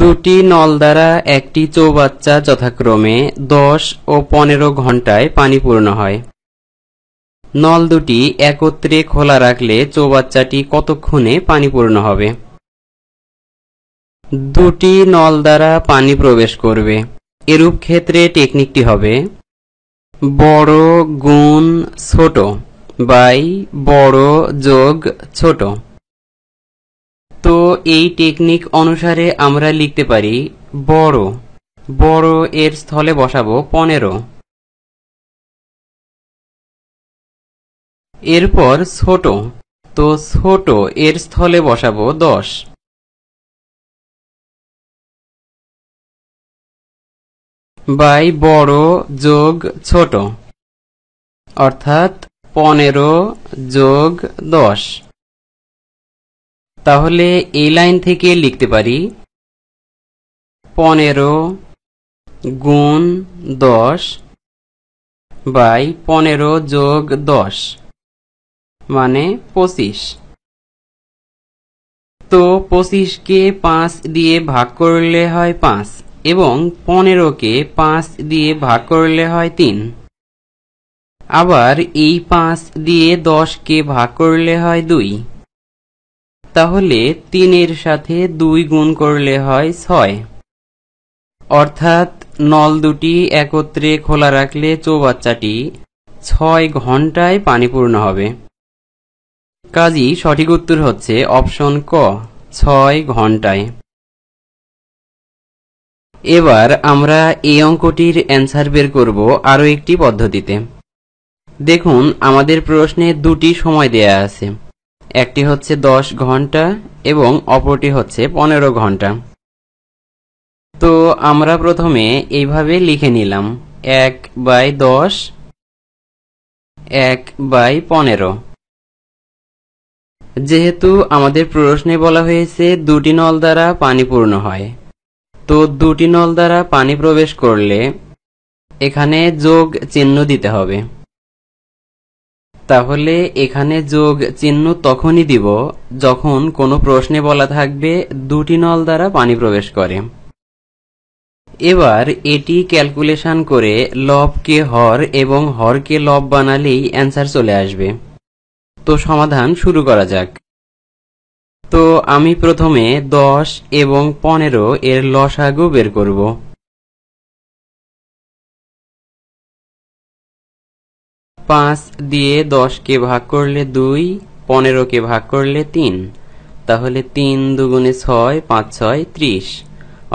দুটি নল দ্বারা একটি চৌবাচ্চা যথাক্রমে দশ ও পনেরো ঘন্টায় পানি পূর্ণ হয় নল দুটি একত্রে খোলা রাখলে চৌবাচ্চাটি কতক্ষণে পানি পূর্ণ হবে দুটি নল দ্বারা পানি প্রবেশ করবে এরূপ ক্ষেত্রে টেকনিকটি হবে বড় গুণ ছোট বাই বড় যোগ ছোট এই টেকনিক অনুসারে আমরা লিখতে পারি বড় বড় এর স্থলে বসাবো পনেরো এরপর ছোট তো ছোট এর স্থলে বসাবো দশ বাই বড় যোগ ছোট অর্থাৎ পনেরো যোগ দশ তাহলে এই লাইন থেকে লিখতে পারি পনেরো গুণ দশ বাই পনেরো যোগ দশ মানে পঁচিশ তো পঁচিশকে পাঁচ দিয়ে ভাগ করলে হয় পাঁচ এবং পনেরোকে পাঁচ দিয়ে ভাগ করলে হয় তিন আবার এই পাঁচ দিয়ে দশকে ভাগ করলে হয় দুই তাহলে তিনের সাথে দুই গুণ করলে হয় ছয় অর্থাৎ নল দুটি একত্রে খোলা রাখলে চৌবাচ্চাটি ছয় ঘন্টায় পানিপূর্ণ হবে কাজী সঠিক উত্তর হচ্ছে অপশন ক ছয় ঘন্টায় এবার আমরা এই অঙ্কটির অ্যান্সার বের করব আরও একটি পদ্ধতিতে দেখুন আমাদের প্রশ্নে দুটি সময় দেয়া আছে একটি হচ্ছে দশ ঘন্টা এবং অপরটি হচ্ছে পনেরো ঘন্টা তো আমরা প্রথমে এইভাবে লিখে নিলাম এক বাই দশ এক বাই পনেরো যেহেতু আমাদের প্রশ্নে বলা হয়েছে দুটি নল দ্বারা পানি পূর্ণ হয় তো দুটি নল দ্বারা পানি প্রবেশ করলে এখানে যোগ চিহ্ন দিতে হবে তাহলে এখানে যোগ চিহ্ন তখনই দিব যখন কোনো প্রশ্নে বলা থাকবে দুটি নল দ্বারা পানি প্রবেশ করে এবার এটি ক্যালকুলেশন করে লবকে হর এবং হরকে লব বানালেই অ্যান্সার চলে আসবে তো সমাধান শুরু করা যাক তো আমি প্রথমে দশ এবং পনেরো এর লসাগু বের করবো পাঁচ দিয়ে দশকে ভাগ করলে দুই পনেরোকে ভাগ করলে তিন তাহলে তিন দুগুণে ছয় পাঁচ ছয় ত্রিশ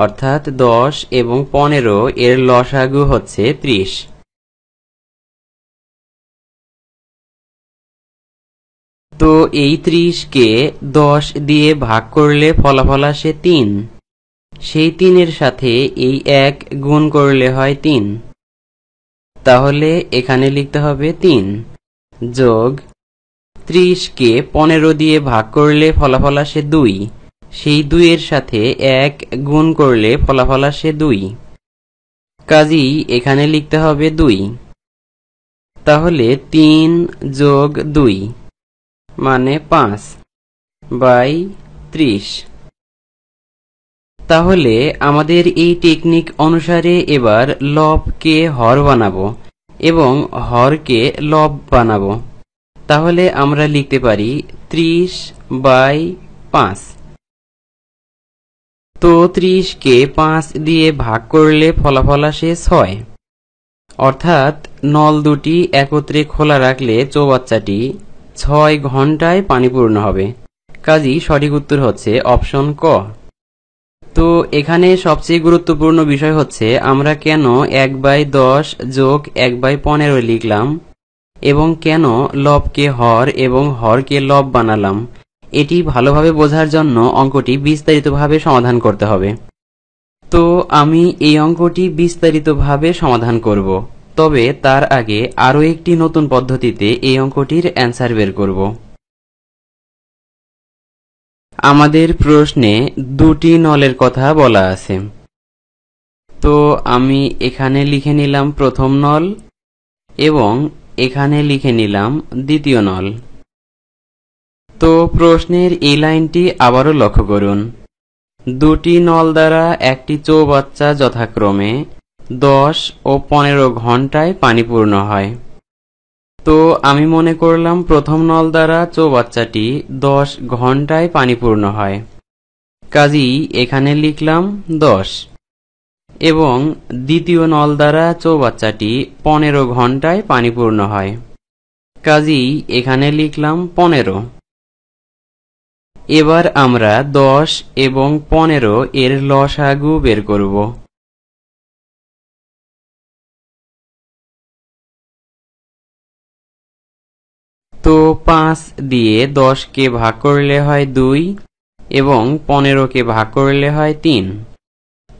অর্থাৎ দশ এবং পনেরো এর লসাগু হচ্ছে ত্রিশ তো এই ত্রিশকে দশ দিয়ে ভাগ করলে ফলাফল আসে তিন সেই তিনের সাথে এই এক গুণ করলে হয় তিন তাহলে এখানে লিখতে হবে তিন যোগ ত্রিশকে পনেরো দিয়ে ভাগ করলে ফলাফল আসে দুই সেই দুইয়ের সাথে এক গুণ করলে ফলাফল আসে দুই কাজেই এখানে লিখতে হবে দুই তাহলে তিন যোগ দুই মানে পাঁচ বাই ত্রিশ তাহলে আমাদের এই টেকনিক অনুসারে এবার লবকে হর বানাবো এবং হরকে লব বানাবো তাহলে আমরা লিখতে পারি ত্রিশ বাই পাঁচ তো ত্রিশকে পাঁচ দিয়ে ভাগ করলে ফলাফল আসে ছয় অর্থাৎ নল দুটি একত্রে খোলা রাখলে চৌবাচ্চাটি ছয় ঘন্টায় পানিপূর্ণ হবে কাজী সঠিক উত্তর হচ্ছে অপশন ক তো এখানে সবচেয়ে গুরুত্বপূর্ণ বিষয় হচ্ছে আমরা কেন এক বাই দশ যোগ এক বাই পনেরো লিখলাম এবং কেন লবকে হর এবং হরকে লব বানালাম এটি ভালোভাবে বোঝার জন্য অঙ্কটি বিস্তারিতভাবে সমাধান করতে হবে তো আমি এই অঙ্কটি বিস্তারিতভাবে সমাধান করব তবে তার আগে আরও একটি নতুন পদ্ধতিতে এই অঙ্কটির অ্যান্সার বের করব আমাদের প্রশ্নে দুটি নলের কথা বলা আছে তো আমি এখানে লিখে নিলাম প্রথম নল এবং এখানে লিখে নিলাম দ্বিতীয় নল তো প্রশ্নের এই লাইনটি আবারও লক্ষ্য করুন দুটি নল দ্বারা একটি চৌবাচ্চা যথাক্রমে দশ ও পনেরো ঘন্টায় পানি পূর্ণ হয় তো আমি মনে করলাম প্রথম নল দ্বারা চৌবাচ্চাটি দশ ঘন্টায় পানি পূর্ণ হয় কাজেই এখানে লিখলাম দশ এবং দ্বিতীয় নল দ্বারা চৌবাচ্চাটি পনেরো ঘন্টায় পানিপূর্ণ হয় কাজী এখানে লিখলাম পনেরো এবার আমরা দশ এবং পনেরো এর লসাগু বের করব তো পাঁচ দিয়ে দশকে ভাগ করলে হয় দুই এবং পনেরোকে ভাগ করলে হয় তিন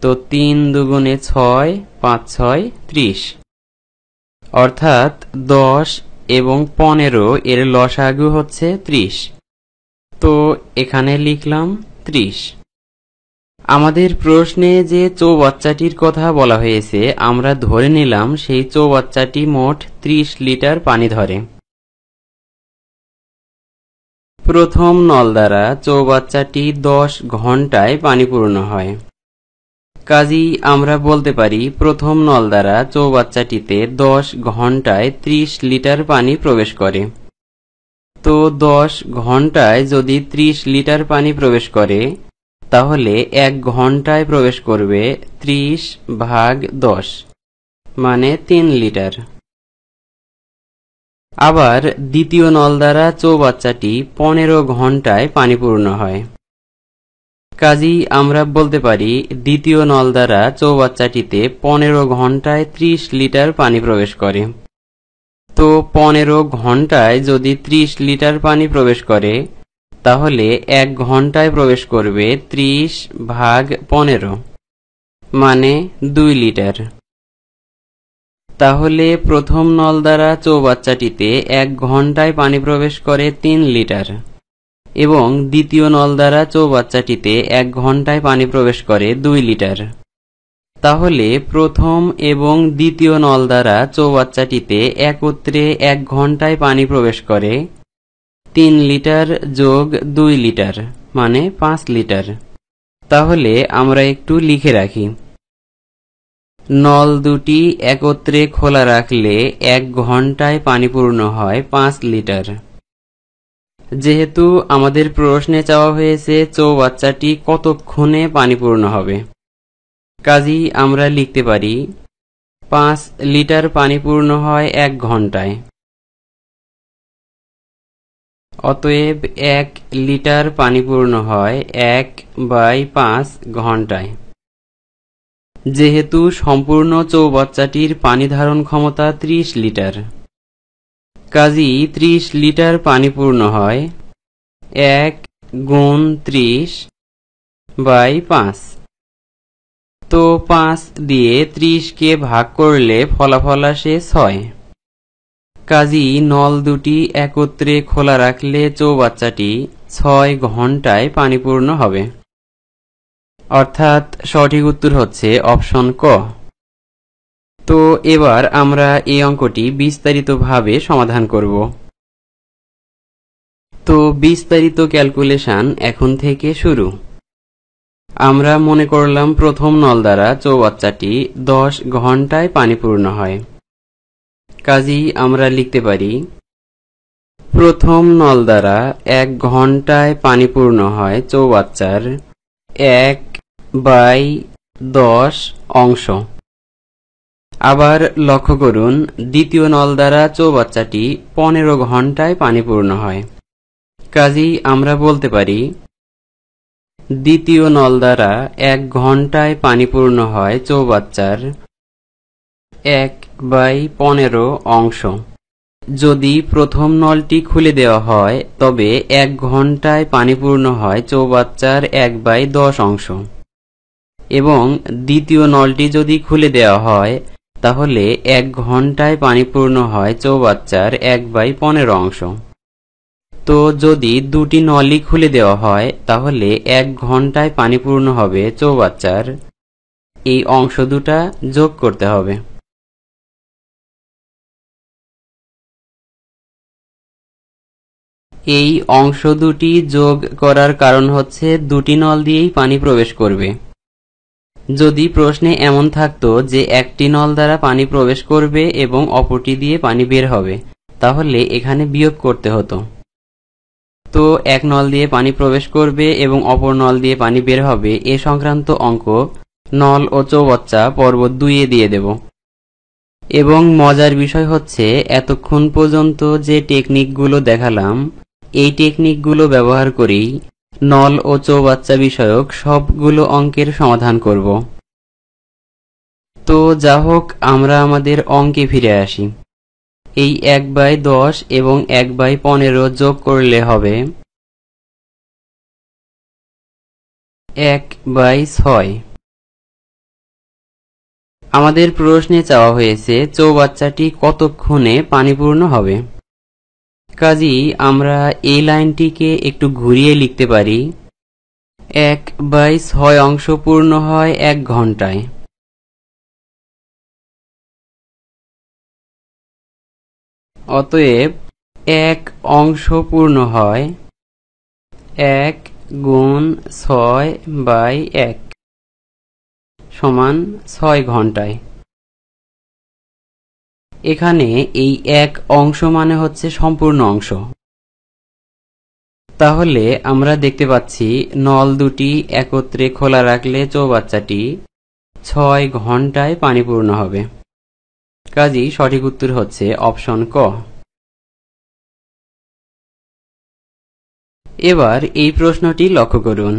তো তিন দুগুণে ছয় পাঁচ ছয় ত্রিশ অর্থাৎ দশ এবং পনেরো এর লসাগু হচ্ছে ত্রিশ তো এখানে লিখলাম ত্রিশ আমাদের প্রশ্নে যে চৌবাচ্চাটির কথা বলা হয়েছে আমরা ধরে নিলাম সেই চৌবাচ্চাটি মোট ত্রিশ লিটার পানি ধরে প্রথম নল দ্বারা চৌবাচ্চাটি দশ ঘন্টায় পানি পূর্ণ হয় কাজেই আমরা বলতে পারি প্রথম নল দ্বারা চৌবাচ্চাটিতে দশ ঘন্টায় ত্রিশ লিটার পানি প্রবেশ করে তো দশ ঘন্টায় যদি ত্রিশ লিটার পানি প্রবেশ করে তাহলে এক ঘন্টায় প্রবেশ করবে ত্রিশ ভাগ দশ মানে তিন লিটার আবার দ্বিতীয় নল দ্বারা চৌবাচ্চাটি পনেরো ঘন্টায় পানিপূর্ণ হয় কাজী আমরা বলতে পারি দ্বিতীয় নল দ্বারা চৌবাচ্চাটিতে পনেরো ঘন্টায় ত্রিশ লিটার পানি প্রবেশ করে তো পনেরো ঘন্টায় যদি ত্রিশ লিটার পানি প্রবেশ করে তাহলে এক ঘন্টায় প্রবেশ করবে ত্রিশ ভাগ পনেরো মানে দুই লিটার তাহলে প্রথম নল দ্বারা চৌবাচ্চাটিতে এক ঘন্টায় পানি প্রবেশ করে তিন লিটার এবং দ্বিতীয় নল দ্বারা চৌবাচ্চাটিতে এক ঘন্টায় পানি প্রবেশ করে দুই লিটার তাহলে প্রথম এবং দ্বিতীয় নল দ্বারা চৌবাচ্চাটিতে একত্রে এক ঘন্টায় পানি প্রবেশ করে তিন লিটার যোগ দুই লিটার মানে পাঁচ লিটার তাহলে আমরা একটু লিখে রাখি নল দুটি একত্রে খোলা রাখলে এক ঘন্টায় পানি পূর্ণ হয় পাঁচ লিটার যেহেতু আমাদের প্রশ্নে চাওয়া হয়েছে চৌবাচ্চাটি কতক্ষণে পানি পূর্ণ হবে কাজী আমরা লিখতে পারি পাঁচ লিটার পানি পূর্ণ হয় এক ঘন্টায় অতএব এক লিটার পানি পূর্ণ হয় এক বাই পাঁচ ঘন্টায় যেহেতু সম্পূর্ণ চৌবাচ্চাটির পানি ধারণ ক্ষমতা ত্রিশ লিটার কাজী ত্রিশ লিটার পানি পূর্ণ হয় এক গুণ ত্রিশ বাই পাঁচ তো পাঁচ দিয়ে ত্রিশকে ভাগ করলে ফলাফল আসে ছয় কাজী নল দুটি একত্রে খোলা রাখলে চৌবাচ্চাটি ছয় ঘন্টায় পানিপূর্ণ হবে অর্থাৎ সঠিক উত্তর হচ্ছে অপশন ক তো এবার আমরা এই অঙ্কটি বিস্তারিতভাবে সমাধান করব তো বিস্তারিত ক্যালকুলেশন এখন থেকে শুরু আমরা মনে করলাম প্রথম নল দ্বারা চৌবাচ্চাটি দশ ঘন্টায় পানি পূর্ণ হয় কাজেই আমরা লিখতে পারি প্রথম নল দ্বারা এক ঘন্টায় পানি পূর্ণ হয় চৌবাচ্চার এক বাই দশ অংশ আবার লক্ষ্য করুন দ্বিতীয় নল দ্বারা চৌবাচ্চাটি পনেরো ঘন্টায় পানিপূর্ণ হয় কাজেই আমরা বলতে পারি দ্বিতীয় নল দ্বারা এক ঘন্টায় পানিপূর্ণ হয় চৌবাচ্চার এক বাই পনেরো অংশ যদি প্রথম নলটি খুলে দেওয়া হয় তবে এক ঘন্টায় পানিপূর্ণ হয় চৌবাচ্চার এক বাই দশ অংশ এবং দ্বিতীয় নলটি যদি খুলে দেওয়া হয় তাহলে এক ঘন্টায় পানি পূর্ণ হয় চৌবাচ্চার এক বাই পনেরো অংশ তো যদি দুটি নলই খুলে দেওয়া হয় তাহলে এক ঘন্টায় পানি পূর্ণ হবে চৌবাচ্চার এই অংশ দুটা যোগ করতে হবে এই অংশ দুটি যোগ করার কারণ হচ্ছে দুটি নল দিয়েই পানি প্রবেশ করবে যদি প্রশ্নে এমন থাকতো যে একটি নল দ্বারা পানি প্রবেশ করবে এবং অপরটি দিয়ে পানি বের হবে তাহলে এখানে বিয়োগ করতে হতো তো এক নল দিয়ে পানি প্রবেশ করবে এবং অপর নল দিয়ে পানি বের হবে এ সংক্রান্ত অঙ্ক নল ও চৌবচ্চা পর্ব দুইয়ে দিয়ে দেব এবং মজার বিষয় হচ্ছে এতক্ষণ পর্যন্ত যে টেকনিকগুলো দেখালাম এই টেকনিকগুলো ব্যবহার করেই নল ও চৌবাচ্চা বিষয়ক সবগুলো অঙ্কের সমাধান করব তো যা হোক আমরা আমাদের অঙ্কে ফিরে আসি এই এক বাই দশ এবং এক বাই পনেরো যোগ করলে হবে এক বাই ছয় আমাদের প্রশ্নে চাওয়া হয়েছে চৌবাচ্চাটি কতক্ষণে পানিপূর্ণ হবে কাজেই আমরা এই লাইনটিকে একটু ঘুরিয়ে লিখতে পারি এক বাই ছয় অংশ পূর্ণ হয় এক ঘন্টায় অতএব এক অংশ পূর্ণ হয় এক গুণ ছয় বাই এক সমান ছয় ঘন্টায় এখানে এই এক অংশ মানে হচ্ছে সম্পূর্ণ অংশ তাহলে আমরা দেখতে পাচ্ছি নল দুটি একত্রে খোলা রাখলে চৌবাচ্চাটি ছয় ঘন্টায় পানিপূর্ণ হবে কাজী সঠিক উত্তর হচ্ছে অপশন ক এবার এই প্রশ্নটি লক্ষ্য করুন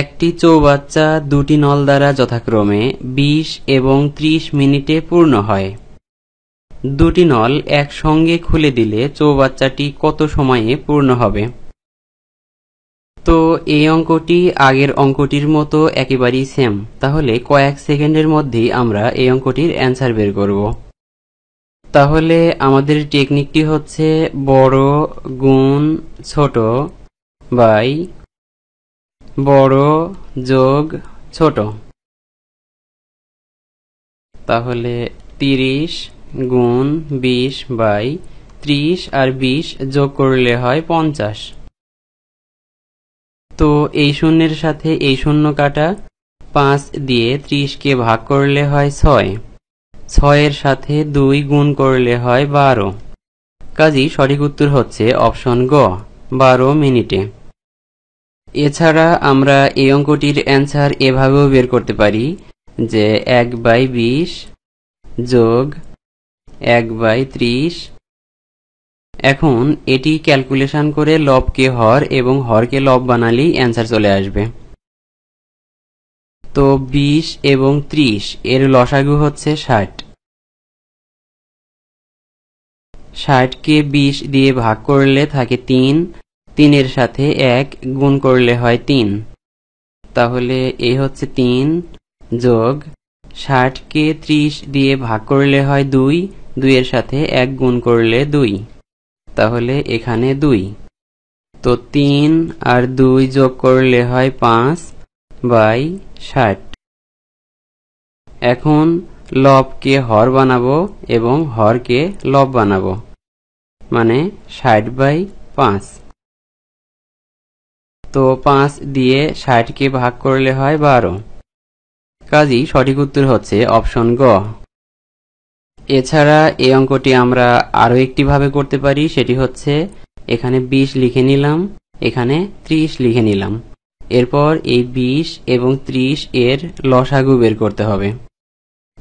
একটি চৌবাচ্চা দুটি নল দ্বারা যথাক্রমে ২০ এবং ৩০ মিনিটে পূর্ণ হয় দুটি নল একসঙ্গে খুলে দিলে চৌবাচ্চাটি কত সময়ে পূর্ণ হবে তো এই অঙ্কটি আগের অঙ্কটির মতো একেবারেই সেম তাহলে কয়েক সেকেন্ডের মধ্যেই আমরা এই অঙ্কটির অ্যান্সার বের করব তাহলে আমাদের টেকনিকটি হচ্ছে বড় গুণ ছোট বাই বড় যোগ ছোট তাহলে তিরিশ গুণ বিশ বাই ত্রিশ আর বিশ যোগ করলে হয় পঞ্চাশ তো এই শূন্যের সাথে এই শূন্য কাটা পাঁচ দিয়ে ত্রিশকে ভাগ করলে হয় ছয় ছয়ের সাথে দুই গুণ করলে হয় বারো কাজী সঠিক উত্তর হচ্ছে অপশন গ বারো মিনিটে এছাড়া আমরা এই অঙ্কটির অ্যান্সার এভাবেও বের করতে পারি যে এক বাই বিশ যোগ এক বাই ত্রিশ এখন এটি ক্যালকুলেশন করে লবকে হর এবং হরকে লব বানালেই অ্যান্সার চলে আসবে তো বিশ এবং ত্রিশ এর লসাগু হচ্ছে ষাট ষাটকে বিশ দিয়ে ভাগ করলে থাকে তিন তিনের সাথে এক গুণ করলে হয় তিন তাহলে এ হচ্ছে তিন যোগ ষাটকে ত্রিশ দিয়ে ভাগ করলে হয় দুই দুইয়ের সাথে এক গুণ করলে দুই তাহলে এখানে দুই তো তিন আর দুই যোগ করলে হয় পাঁচ বাই ষাট এখন লবকে হর বানাবো এবং হরকে লব বানাবো মানে ষাট বাই পাঁচ তো পাঁচ দিয়ে ষাটকে ভাগ করলে হয় বারো কাজী সঠিক উত্তর হচ্ছে অপশন গ এছাড়া এই অঙ্কটি আমরা আরও একটিভাবে করতে পারি সেটি হচ্ছে এখানে ২০ লিখে নিলাম এখানে ৩০ লিখে নিলাম এরপর এই ২০ এবং ৩০ এর লসাগু বের করতে হবে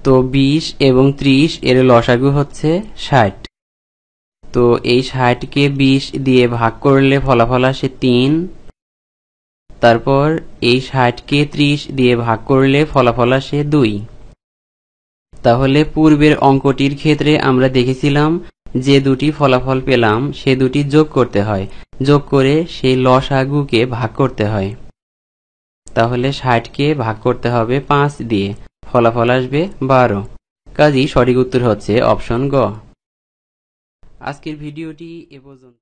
তো ২০ এবং ৩০ এর লসাগু হচ্ছে ষাট তো এই ষাটকে ২০ দিয়ে ভাগ করলে ফলাফল আসে তিন তারপর এই ষাটকে ৩০ দিয়ে ভাগ করলে ফলাফল আসে দুই তাহলে পূর্বের অঙ্কটির ক্ষেত্রে আমরা দেখেছিলাম যে দুটি ফলাফল পেলাম সে দুটি যোগ করতে হয় যোগ করে সেই লসাগুকে ভাগ করতে হয় তাহলে ষাটকে ভাগ করতে হবে পাঁচ দিয়ে ফলাফল আসবে বারো কাজী সঠিক উত্তর হচ্ছে অপশন গ আজকের ভিডিওটি এ পর্যন্ত